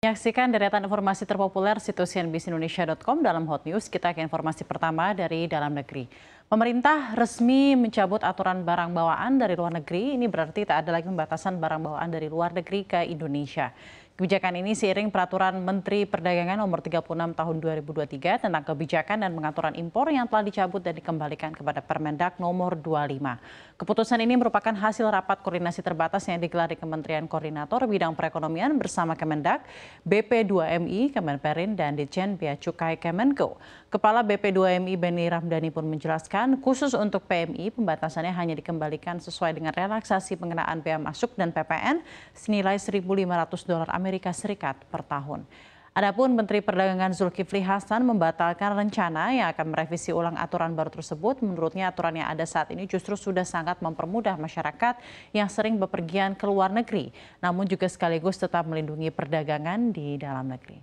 Menyaksikan deretan informasi terpopuler situs cnbcindonesia.com dalam Hot News, kita ke informasi pertama dari dalam negeri. Pemerintah resmi mencabut aturan barang bawaan dari luar negeri, ini berarti tak ada lagi pembatasan barang bawaan dari luar negeri ke Indonesia. Kebijakan ini seiring peraturan Menteri Perdagangan nomor 36 tahun 2023 tentang kebijakan dan pengaturan impor yang telah dicabut dan dikembalikan kepada Permendak nomor 25. Keputusan ini merupakan hasil rapat koordinasi terbatas yang digelar di Kementerian Koordinator Bidang Perekonomian bersama Kemendak, BP2MI, Kemenperin, dan Ditjen Bea Cukai Kemenko. Kepala BP2MI Beni Ramdhani pun menjelaskan, khusus untuk PMI, pembatasannya hanya dikembalikan sesuai dengan relaksasi pengenaan bea masuk dan PPN senilai 1.500 dolar Amerika Amerika Serikat per tahun. Adapun Menteri Perdagangan Zulkifli Hasan membatalkan rencana yang akan merevisi ulang aturan baru tersebut. Menurutnya aturan yang ada saat ini justru sudah sangat mempermudah masyarakat yang sering bepergian ke luar negeri, namun juga sekaligus tetap melindungi perdagangan di dalam negeri.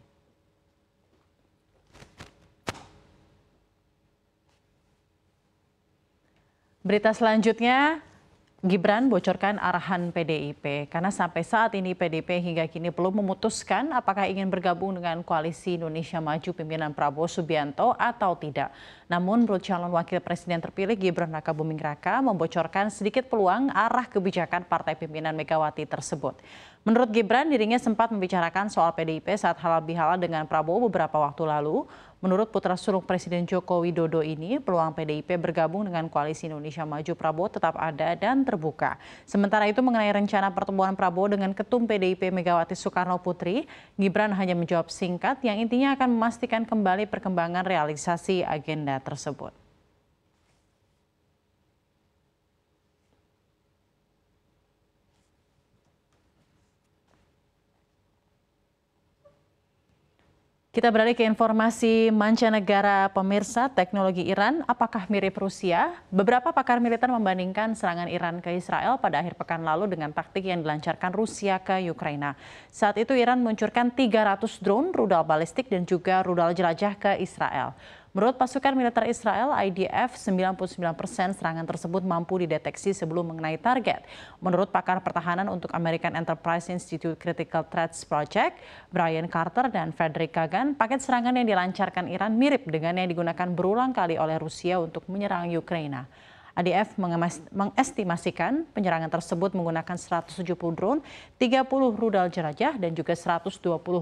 Berita selanjutnya, Gibran bocorkan arahan PDIP karena sampai saat ini PDIP hingga kini belum memutuskan apakah ingin bergabung dengan koalisi Indonesia Maju pimpinan Prabowo Subianto atau tidak. Namun menurut calon wakil presiden terpilih Gibran Raka Buming Raka membocorkan sedikit peluang arah kebijakan partai pimpinan Megawati tersebut. Menurut Gibran dirinya sempat membicarakan soal PDIP saat halal bihalal dengan Prabowo beberapa waktu lalu. Menurut putra sulung Presiden Joko Widodo ini, peluang PDIP bergabung dengan koalisi Indonesia Maju Prabowo tetap ada dan terbuka. Sementara itu mengenai rencana pertemuan Prabowo dengan Ketum PDIP Megawati Soekarno Putri, Gibran hanya menjawab singkat yang intinya akan memastikan kembali perkembangan realisasi agenda tersebut. Kita beralih ke informasi mancanegara pemirsa teknologi Iran. Apakah mirip Rusia? Beberapa pakar militer membandingkan serangan Iran ke Israel pada akhir pekan lalu dengan taktik yang dilancarkan Rusia ke Ukraina. Saat itu Iran meluncurkan 300 drone rudal balistik dan juga rudal jelajah ke Israel. Menurut pasukan militer Israel, IDF, 99% serangan tersebut mampu dideteksi sebelum mengenai target. Menurut pakar pertahanan untuk American Enterprise Institute Critical Threats Project, Brian Carter dan Frederick Kagan, paket serangan yang dilancarkan Iran mirip dengan yang digunakan berulang kali oleh Rusia untuk menyerang Ukraina. ADF mengestimasikan penyerangan tersebut menggunakan 170 drone, 30 rudal jelajah, dan juga 120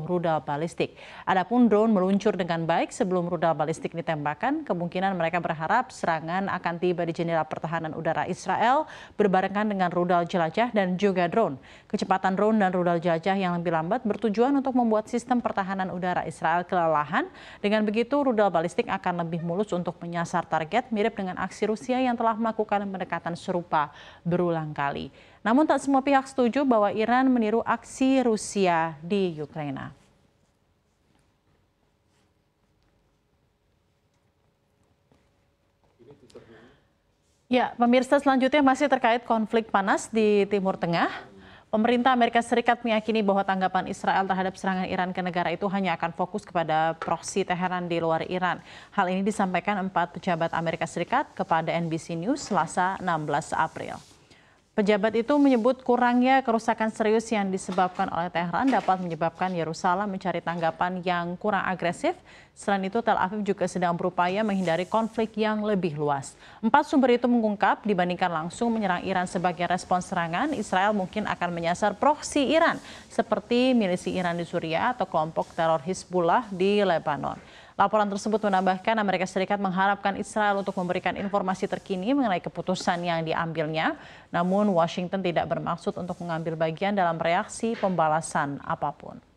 rudal balistik. Adapun drone meluncur dengan baik sebelum rudal balistik ditembakkan, kemungkinan mereka berharap serangan akan tiba di jendela pertahanan udara Israel berbarengan dengan rudal jelajah dan juga drone. Kecepatan drone dan rudal jelajah yang lebih lambat bertujuan untuk membuat sistem pertahanan udara Israel kelelahan. Dengan begitu, rudal balistik akan lebih mulus untuk menyasar target mirip dengan aksi Rusia yang telah melakukan pendekatan serupa berulang kali. Namun tak semua pihak setuju bahwa Iran meniru aksi Rusia di Ukraina. Ya, pemirsa selanjutnya masih terkait konflik panas di Timur Tengah. Pemerintah Amerika Serikat meyakini bahwa tanggapan Israel terhadap serangan Iran ke negara itu hanya akan fokus kepada proksi Teheran di luar Iran. Hal ini disampaikan empat pejabat Amerika Serikat kepada NBC News Selasa 16 April. Pejabat itu menyebut kurangnya kerusakan serius yang disebabkan oleh Tehran dapat menyebabkan Yerusalem mencari tanggapan yang kurang agresif. Selain itu, Tel Aviv juga sedang berupaya menghindari konflik yang lebih luas. Empat sumber itu mengungkap dibandingkan langsung menyerang Iran sebagai respon serangan, Israel mungkin akan menyasar proksi Iran seperti milisi Iran di Suriah atau kelompok teror Hizbullah di Lebanon. Laporan tersebut menambahkan Amerika Serikat mengharapkan Israel untuk memberikan informasi terkini mengenai keputusan yang diambilnya. Namun Washington tidak bermaksud untuk mengambil bagian dalam reaksi pembalasan apapun.